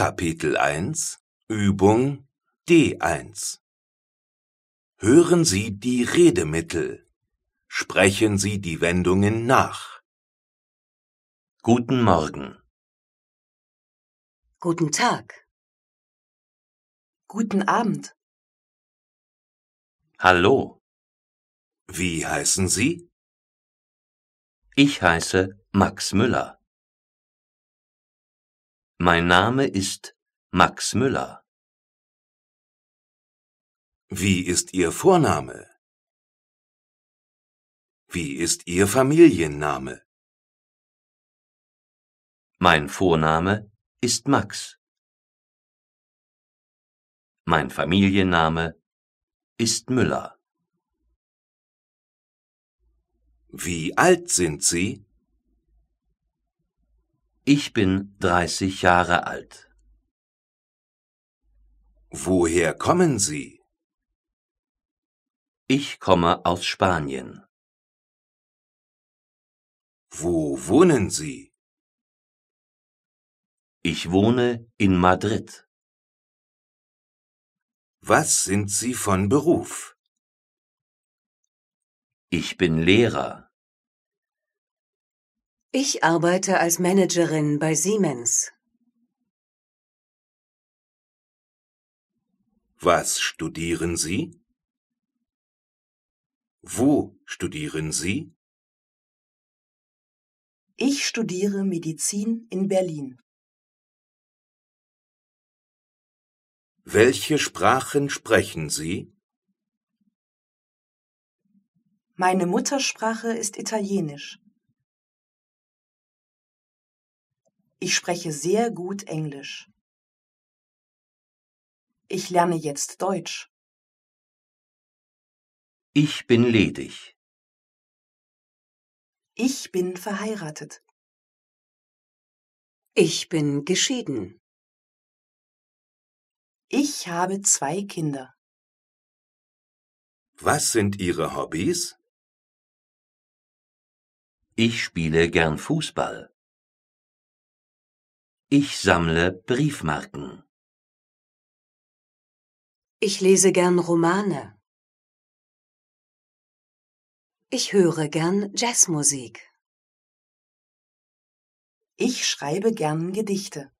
Kapitel 1 Übung D1 Hören Sie die Redemittel. Sprechen Sie die Wendungen nach. Guten Morgen. Guten Tag. Guten Abend. Hallo. Wie heißen Sie? Ich heiße Max Müller. Mein Name ist Max Müller. Wie ist Ihr Vorname? Wie ist Ihr Familienname? Mein Vorname ist Max. Mein Familienname ist Müller. Wie alt sind Sie? Ich bin 30 Jahre alt. Woher kommen Sie? Ich komme aus Spanien. Wo wohnen Sie? Ich wohne in Madrid. Was sind Sie von Beruf? Ich bin Lehrer. Ich arbeite als Managerin bei Siemens. Was studieren Sie? Wo studieren Sie? Ich studiere Medizin in Berlin. Welche Sprachen sprechen Sie? Meine Muttersprache ist Italienisch. Ich spreche sehr gut Englisch. Ich lerne jetzt Deutsch. Ich bin ledig. Ich bin verheiratet. Ich bin geschieden. Ich habe zwei Kinder. Was sind Ihre Hobbys? Ich spiele gern Fußball. Ich sammle Briefmarken. Ich lese gern Romane. Ich höre gern Jazzmusik. Ich schreibe gern Gedichte.